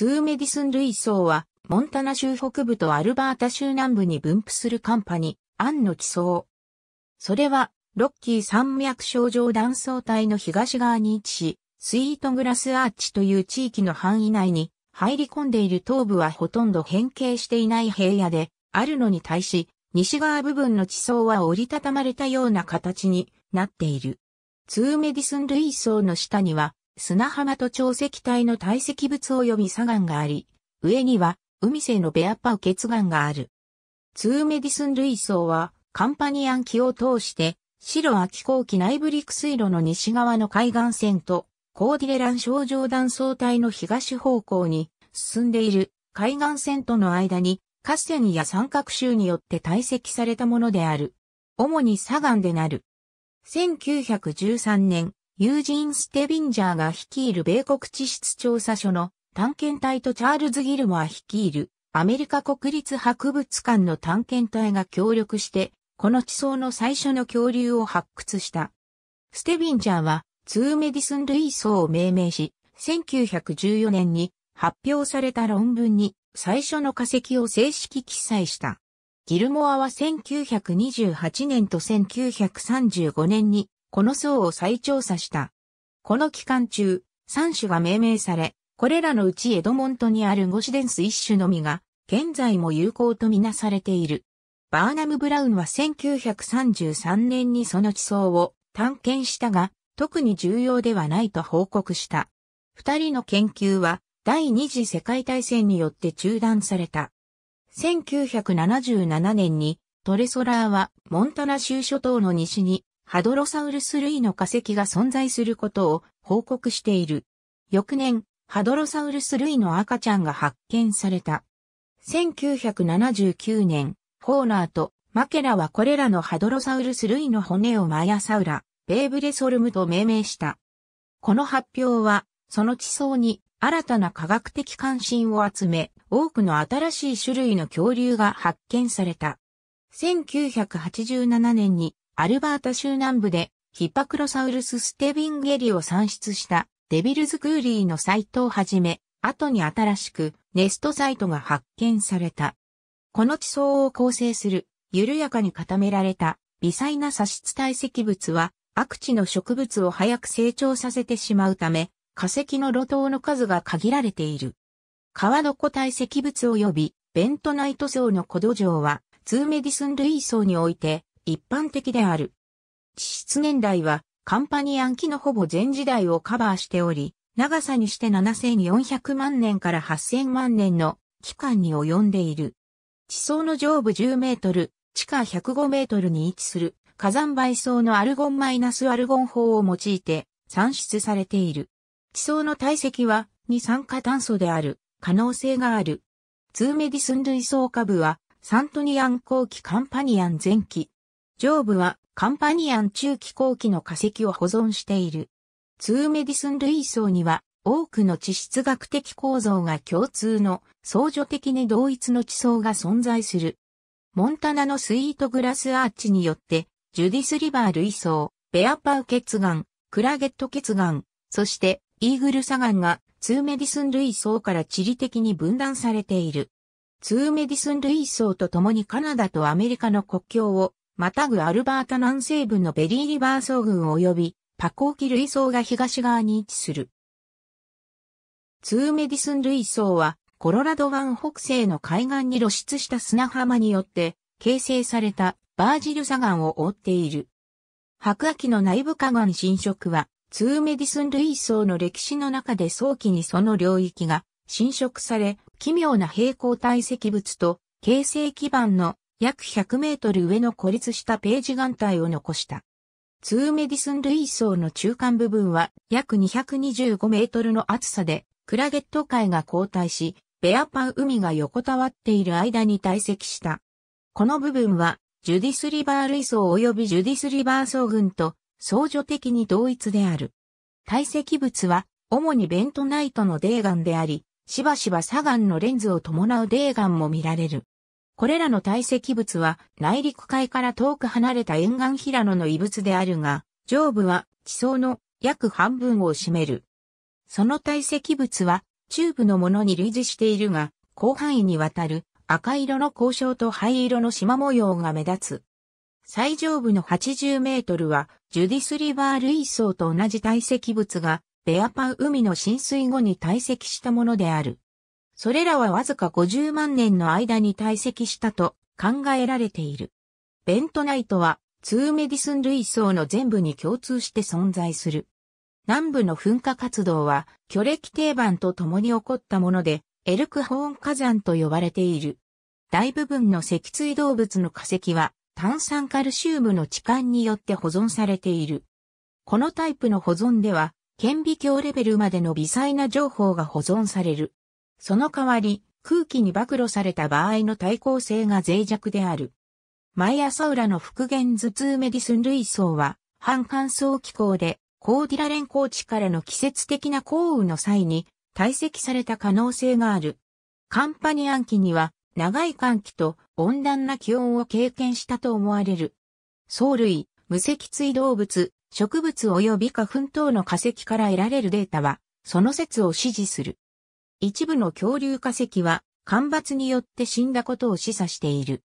ツーメディスン類層は、モンタナ州北部とアルバータ州南部に分布するカンパニ、アンの地層。それは、ロッキー山脈症状断層帯の東側に位置し、スイートグラスアーチという地域の範囲内に入り込んでいる東部はほとんど変形していない平野であるのに対し、西側部分の地層は折りたたまれたような形になっている。ツーメディスン類層の下には砂浜と潮石帯の堆積物及び砂岩があり、上には海瀬のベアパウケツ岩がある。ツーメディスン類層はカンパニアン機を通して白秋後期内部陸水路の西側の海岸線とコーディレラン症上断層帯の東方向に進んでいる海岸線との間に河川や三角州によって堆積されたものである。主に砂岩でなる。1913年、ユージン・ステビンジャーが率いる米国地質調査所の探検隊とチャールズ・ギルモア率いるアメリカ国立博物館の探検隊が協力して、この地層の最初の恐竜を発掘した。ステビンジャーは、ツーメディスン類層を命名し、1914年に発表された論文に最初の化石を正式記載した。ギルモアは1928年と1935年にこの層を再調査した。この期間中、三種が命名され、これらのうちエドモントにあるゴシデンス一種のみが、現在も有効とみなされている。バーナム・ブラウンは1933年にその地層を探検したが、特に重要ではないと報告した。二人の研究は第二次世界大戦によって中断された。1977年にトレソラーはモンタナ州諸島の西にハドロサウルス類の化石が存在することを報告している。翌年、ハドロサウルス類の赤ちゃんが発見された。1979年、ホーナーとマケラはこれらのハドロサウルス類の骨をマヤサウラ、ベーブレソルムと命名した。この発表は、その地層に新たな科学的関心を集め、多くの新しい種類の恐竜が発見された。1987年にアルバータ州南部でヒパクロサウルス・ステビンゲリを産出したデビルズ・クーリーのサイトをはじめ、後に新しくネストサイトが発見された。この地層を構成する緩やかに固められた微細な砂質堆積物は悪地の植物を早く成長させてしまうため化石の路頭の数が限られている。川床堆積物及びベントナイト層の古土壌はツーメディスン類層において一般的である。地質年代はカンパニアン期のほぼ全時代をカバーしており、長さにして7400万年から8000万年の期間に及んでいる。地層の上部10メートル、地下105メートルに位置する火山灰層のアルゴンマイナスアルゴン法を用いて算出されている。地層の体積は二酸化炭素である可能性がある。ツーメディスン類層下部はサントニアン後期カンパニアン前期、上部はカンパニアン中期後期の化石を保存している。ツーメディスン類層には多くの地質学的構造が共通の相助的に同一の地層が存在する。モンタナのスイートグラスアーチによって、ジュディスリバー類層、ベアパウ結岩、クラゲット結岩、そしてイーグル砂岩がツーメディスン類層から地理的に分断されている。ツーメディスン類層と共にカナダとアメリカの国境をまたぐアルバータ南西部のベリーリバー層群及びパコーキ類層が東側に位置する。ツーメディスン類層はコロラド湾北西の海岸に露出した砂浜によって形成されたバージル砂岩を覆っている。白亜紀の内部河岸浸食はツーメディスン類層の歴史の中で早期にその領域が侵食され、奇妙な平行体積物と形成基盤の約100メートル上の孤立したページ眼帯を残した。ツーメディスン類層の中間部分は約225メートルの厚さで、クラゲット海が交代し、ベアパン海が横たわっている間に堆積した。この部分は、ジュディスリバー類層及びジュディスリバー層群と相助的に同一である。堆積物は、主にベントナイトの泥岩であり、しばしば砂岩のレンズを伴う泥岩も見られる。これらの堆積物は内陸海から遠く離れた沿岸平野の遺物であるが、上部は地層の約半分を占める。その堆積物は中部のものに類似しているが、広範囲にわたる赤色の交渉と灰色の縞模様が目立つ。最上部の80メートルはジュディスリバー類層と同じ堆積物がベアパウ海の浸水後に堆積したものである。それらはわずか50万年の間に堆積したと考えられている。ベントナイトはツーメディスン類層の全部に共通して存在する。南部の噴火活動は、巨歴定番と共に起こったもので、エルクホーン火山と呼ばれている。大部分の脊椎動物の化石は、炭酸カルシウムの置換によって保存されている。このタイプの保存では、顕微鏡レベルまでの微細な情報が保存される。その代わり、空気に暴露された場合の耐抗性が脆弱である。毎朝ラの復元頭痛メディスン類層は、半乾燥気候で、コーディラレン高地からの季節的な降雨の際に、堆積された可能性がある。カンパニアン期には、長い寒気と温暖な気温を経験したと思われる。藻類、無脊椎動物、植物及び花粉等の化石から得られるデータは、その説を支持する。一部の恐竜化石は干ばつによって死んだことを示唆している。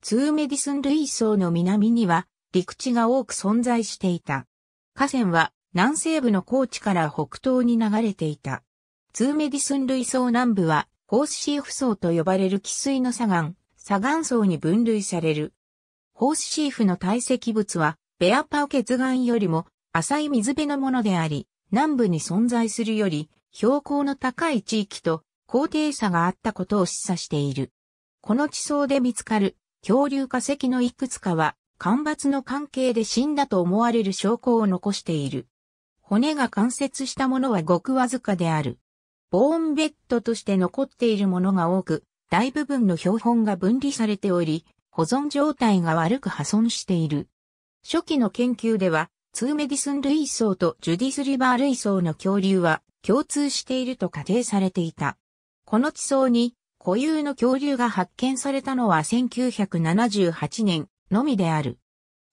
ツーメディスン類層の南には陸地が多く存在していた。河川は南西部の高地から北東に流れていた。ツーメディスン類層南部はホースシーフ層と呼ばれる汽水の砂岩、砂岩層に分類される。ホースシーフの堆積物はベアパオ血岩よりも浅い水辺のものであり、南部に存在するより標高の高い地域と高低差があったことを示唆している。この地層で見つかる恐竜化石のいくつかは干ばつの関係で死んだと思われる証拠を残している。骨が関節したものはごくわずかである。ボーンベッドとして残っているものが多く、大部分の標本が分離されており、保存状態が悪く破損している。初期の研究では、ツーメディスン類層とジュディスリバー類層の恐竜は共通していると仮定されていた。この地層に固有の恐竜が発見されたのは1978年のみである。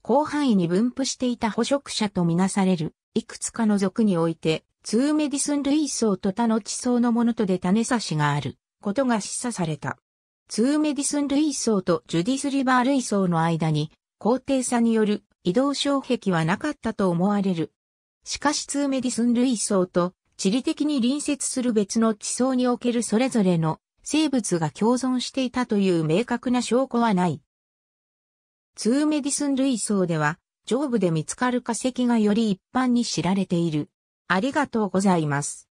広範囲に分布していた捕食者とみなされる、いくつかの族において、ツーメディスン類層と他の地層のものとで種差しがある、ことが示唆された。ツーメディスン類層とジュディスリバー類層の間に、高低差による移動障壁はなかったと思われる。しかしツーメディスン類層と地理的に隣接する別の地層におけるそれぞれの生物が共存していたという明確な証拠はない。ツーメディスン類層では、上部で見つかる化石がより一般に知られている。ありがとうございます。